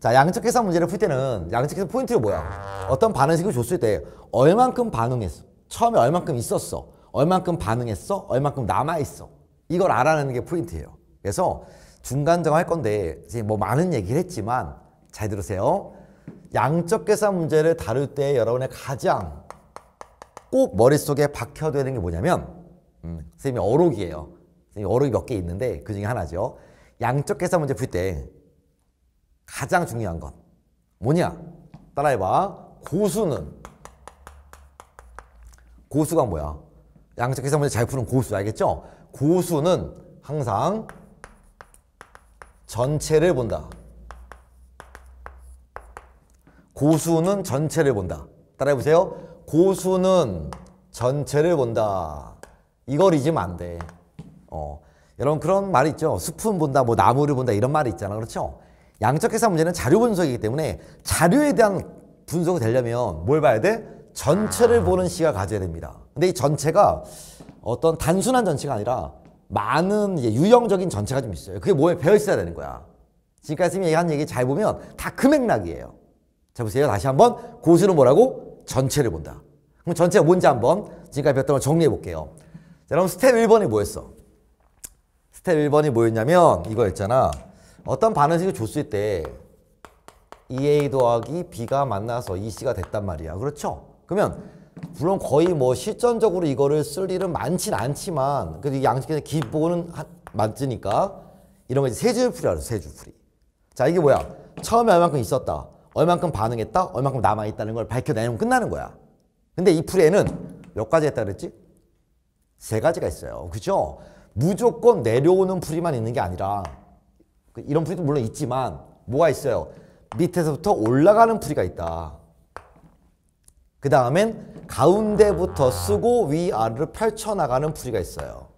자 양적 계산 문제를 풀 때는 양적 계산 포인트가 뭐야? 어떤 반응식을 줬을 때 얼만큼 반응했어? 처음에 얼만큼 있었어? 얼만큼 반응했어? 얼만큼 남아있어? 이걸 알아내는 게 포인트예요. 그래서 중간정할 건데 이제 뭐 많은 얘기를 했지만 잘 들으세요. 양적 계산 문제를 다룰 때 여러분의 가장 꼭 머릿속에 박혀되는 게 뭐냐면 음, 선생님이 어록이에요. 선생님 어록이 몇 개 있는데 그 중에 하나죠. 양적 계산 문제 풀때 가장 중요한 건 뭐냐? 따라해봐. 고수는 고수가 뭐야? 양적 계산 문제 잘 푸는 고수 알겠죠? 고수는 항상 전체를 본다. 고수는 전체를 본다. 따라해보세요. 고수는 전체를 본다. 이걸 잊으면 안 돼. 어. 여러분 그런 말 있죠. 스푼 본다, 뭐 나무를 본다 이런 말이 있잖아. 그렇죠? 양적 계산 문제는 자료 분석이기 때문에 자료에 대한 분석이 되려면 뭘 봐야 돼? 전체를 아. 보는 시각 가져야 됩니다. 근데 이 전체가 어떤 단순한 전체가 아니라 많은 유형적인 전체가 좀 있어요. 그게 몸에 배어 있어야 되는 거야. 지금까지 선생님이 한 얘기 잘 보면 다 금액락이에요. 자 보세요. 다시 한번 고수는 뭐라고? 전체를 본다. 그럼 전체가 뭔지 한번 지금까지 배웠던 걸 정리해 볼게요. 자, 그럼 스텝 1번이 뭐였어? 스텝 1번이 뭐였냐면 이거였잖아. 어떤 반응식을 줬을 때 EA 더하기 B가 만나서 EC가 됐단 말이야. 그렇죠? 그러면 물론 거의 뭐 실전적으로 이거를 쓸 일은 많진 않지만 그래도 양식에서 기본은 맞으니까 이런 거 이제 세 줄풀이라 그요세 줄풀이. 자 이게 뭐야? 처음에 얼만큼 있었다. 얼만큼 반응했다. 얼만큼 남아있다는 걸 밝혀내면 끝나는 거야. 근데 이 풀에는 몇 가지 했다 그랬지? 세 가지가 있어요. 그죠? 무조건 내려오는 풀이만 있는 게 아니라 그 이런 풀이도 물론 있지만 뭐가 있어요? 밑에서부터 올라가는 풀이가 있다. 그 다음엔 가운데부터 아. 쓰고 위아래로 펼쳐나가는 풀이가 있어요.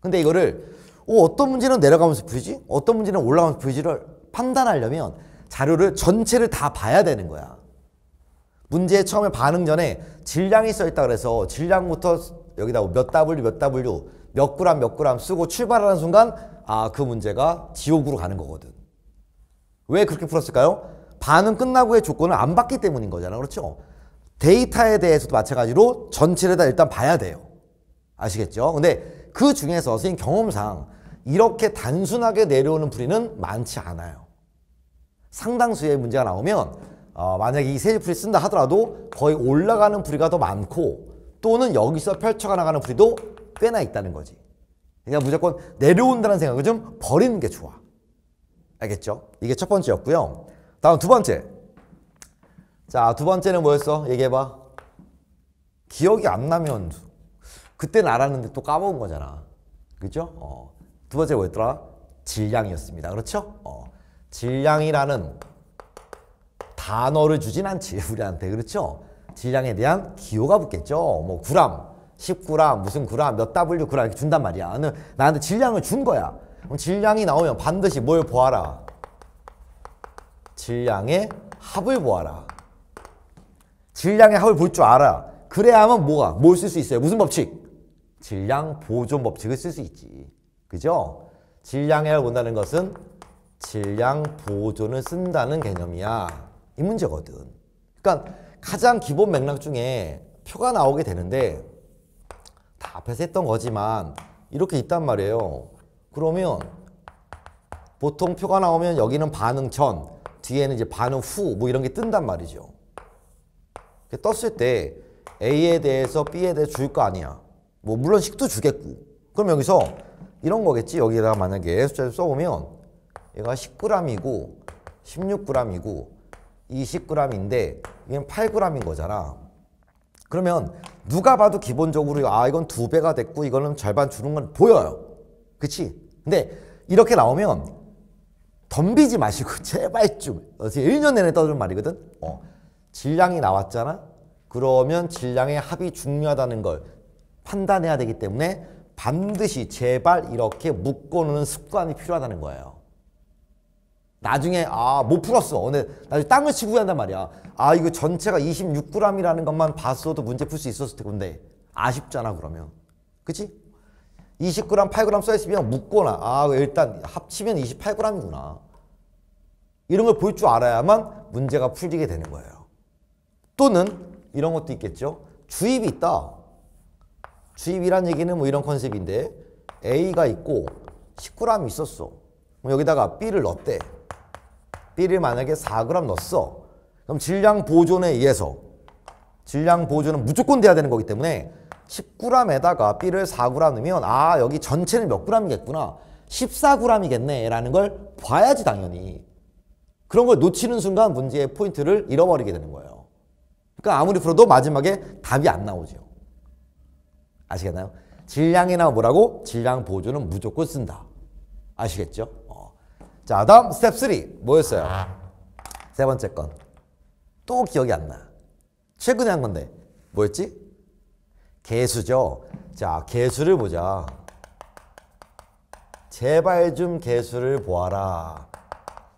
근데 이거를 어, 어떤 문제는 내려가면서 풀이지? 어떤 문제는 올라가면서 풀이지를 판단하려면 자료를 전체를 다 봐야 되는 거야. 문제에 처음에 반응 전에 질량이 써있다 그래서 질량부터 여기다 몇 W 몇 W 몇 그램 몇 그램 쓰고 출발하는 순간 아 그 문제가 지옥으로 가는 거거든. 왜 그렇게 풀었을까요? 반응 끝나고의 조건을 안 봤기 때문인 거잖아. 그렇죠? 데이터에 대해서도 마찬가지로 전체를 다 일단 봐야 돼요. 아시겠죠? 근데 그 중에서 선생님 경험상 이렇게 단순하게 내려오는 풀이는 많지 않아요. 상당수의 문제가 나오면 어, 만약에 이 세일 풀이 쓴다 하더라도 거의 올라가는 풀이가 더 많고 또는 여기서 펼쳐가 나가는 풀이도 꽤나 있다는 거지. 그냥 그러니까 무조건 내려온다는 생각을 좀 버리는 게 좋아. 알겠죠? 이게 첫 번째였고요. 다음 두 번째. 자, 두 번째는 뭐였어? 얘기해봐. 기억이 안 나면 그때는 알았는데 또 까먹은 거잖아. 그죠? 어. 두 번째 뭐였더라? 질량이었습니다. 그렇죠? 어. 질량이라는 단어를 주진 않지 우리한테 그렇죠? 질량에 대한 기호가 붙겠죠. 뭐 9g, 10g, 무슨 9g, 몇 W g 이렇게 준단 말이야. 나한테 질량을 준 거야. 그럼 질량이 나오면 반드시 뭘 보아라. 질량의 합을 보아라. 질량의 합을 볼 줄 알아. 그래야만 뭐가 뭘 쓸 수 있어요. 무슨 법칙? 질량 보존 법칙을 쓸 수 있지. 그죠? 질량의 합을 본다는 것은 질량 보존을 쓴다는 개념이야. 이 문제거든. 그러니까 가장 기본 맥락 중에 표가 나오게 되는데 다 앞에서 했던 거지만 이렇게 있단 말이에요. 그러면 보통 표가 나오면 여기는 반응 전, 뒤에는 이제 반응 후 뭐 이런 게 뜬단 말이죠. 떴을 때 A에 대해서 B에 대해 줄 거 아니야. 뭐 물론 식도 주겠고. 그럼 여기서 이런 거겠지. 여기다가 만약에 숫자를 써보면 얘가 10g이고 16g이고 20g인데 이건 8g인 거잖아. 그러면 누가 봐도 기본적으로 아 이건 두 배가 됐고 이거는 절반 주는 건 보여요. 그치? 근데 이렇게 나오면 덤비지 마시고 제발 좀 제가 1년 내내 떠드는 말이거든. 어. 질량이 나왔잖아. 그러면 질량의 합이 중요하다는 걸 판단해야 되기 때문에 반드시 제발 이렇게 묶어놓는 습관이 필요하다는 거예요. 나중에 아 못 풀었어 어느 나중에 땅을 치고 한단 말이야 아 이거 전체가 26g이라는 것만 봤어도 문제 풀 수 있었을 텐데 아쉽잖아 그러면 그치? 20g 8g 써있으면 묻거나 아 일단 합치면 28g이구나 이런 걸 볼 줄 알아야만 문제가 풀리게 되는 거예요 또는 이런 것도 있겠죠 주입이 있다 주입이란 얘기는 뭐 이런 컨셉인데 A가 있고 19g 있었어 그럼 여기다가 B를 넣었대 B를 만약에 4g 넣었어. 그럼 질량 보존에 의해서 질량 보존은 무조건 돼야 되는 거기 때문에 1 9 g 에다가 B를 4g 넣으면 아 여기 전체는 몇 g이겠구나 14g이겠네 라는 걸 봐야지 당연히 그런 걸 놓치는 순간 문제의 포인트를 잃어버리게 되는 거예요 그러니까 아무리 풀어도 마지막에 답이 안 나오죠 아시겠나요? 질량이나 뭐라고? 질량 보존은 무조건 쓴다 아시겠죠? 어. 자, 다음 스텝 3. 뭐였어요? 세 번째 건. 또 기억이 안 나. 최근에 한 건데. 뭐였지? 개수죠. 자, 개수를 보자. 제발 좀 개수를 보아라.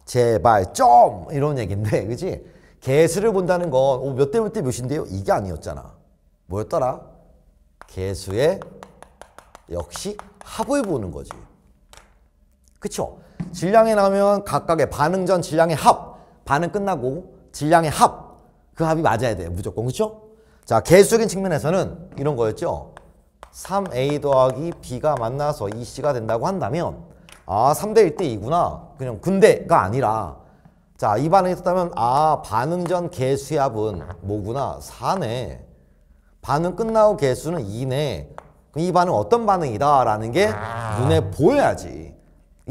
제발 좀 이런 얘기인데 그지 개수를 본다는 건몇대몇대 몇 대 몇인데요 이게 아니었잖아 뭐였더라 개수의 역시 합을 보는 거지 그쵸 질량에 나오면 각각의 반응 전 질량의 합, 반응 끝나고 질량의 합, 그 합이 맞아야 돼요. 무조건. 그쵸 자, 개수적인 측면에서는 이런 거였죠. 3a 더하기 b가 만나서 2c가 된다고 한다면 아, 3대 1대 2구나. 그냥 군대가 아니라 자, 이 반응이 있었다면 아, 반응 전 개수의 합은 뭐구나. 4네. 반응 끝나고 개수는 2네. 이 반응 어떤 반응이다라는 게 눈에 보여야지.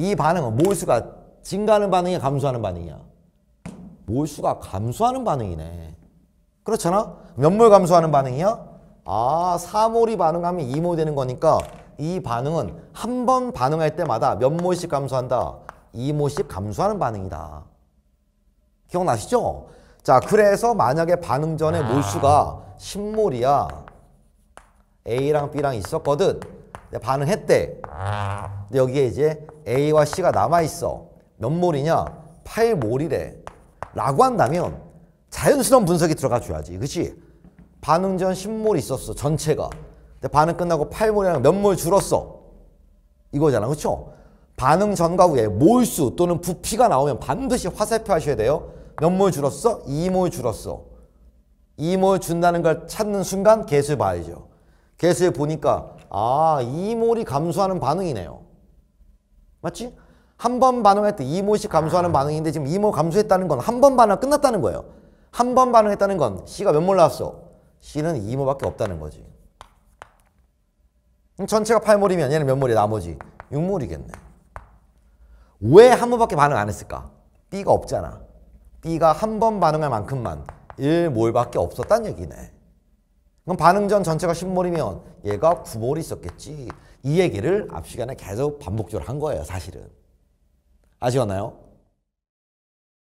이 반응은 몰수가 증가하는 반응이야 감소하는 반응이야 몰수가 감소하는 반응이네 그렇잖아 몇 몰 감소하는 반응이야 아 3몰이 반응하면 2몰 되는 거니까 이 반응은 한 번 반응할 때마다 몇 몰씩 감소한다 2몰씩 감소하는 반응이다 기억나시죠? 자 그래서 만약에 반응 전에 몰수가 아. 10몰이야 A랑 B랑 있었거든 반응했대 근데 여기에 이제 A와 C가 남아있어. 몇 몰이냐? 8몰이래. 라고 한다면 자연스러운 분석이 들어가 줘야지. 그치? 반응 전 10몰 있었어. 전체가. 근데 반응 끝나고 8몰이랑 몇 몰 줄었어. 이거잖아. 그쵸? 반응 전과 후에 몰수 또는 부피가 나오면 반드시 화살표 하셔야 돼요. 몇 몰 줄었어? 2 몰 줄었어. 2 몰 준다는 걸 찾는 순간 개수 봐야죠. 개수에 보니까 아 2몰이 감소하는 반응이네요. 맞지? 한 번 반응했다. 이모씩 감소하는 반응인데 지금 이모 감소했다는 건 한 번 반응 끝났다는 거예요. 한 번 반응했다는 건 C가 몇 몰 나왔어? C는 이모밖에 없다는 거지. 전체가 8몰이면 얘는 몇 몰이 나머지? 6몰이겠네. 왜 한 번밖에 반응 안 했을까? B가 없잖아. B가 한 번 반응할 만큼만 1몰밖에 없었단 얘기네. 그럼 반응 전 전체가 10몰이면 얘가 9몰이 있었겠지. 이 얘기를 앞 시간에 계속 반복적으로 한 거예요, 사실은. 아시겠나요?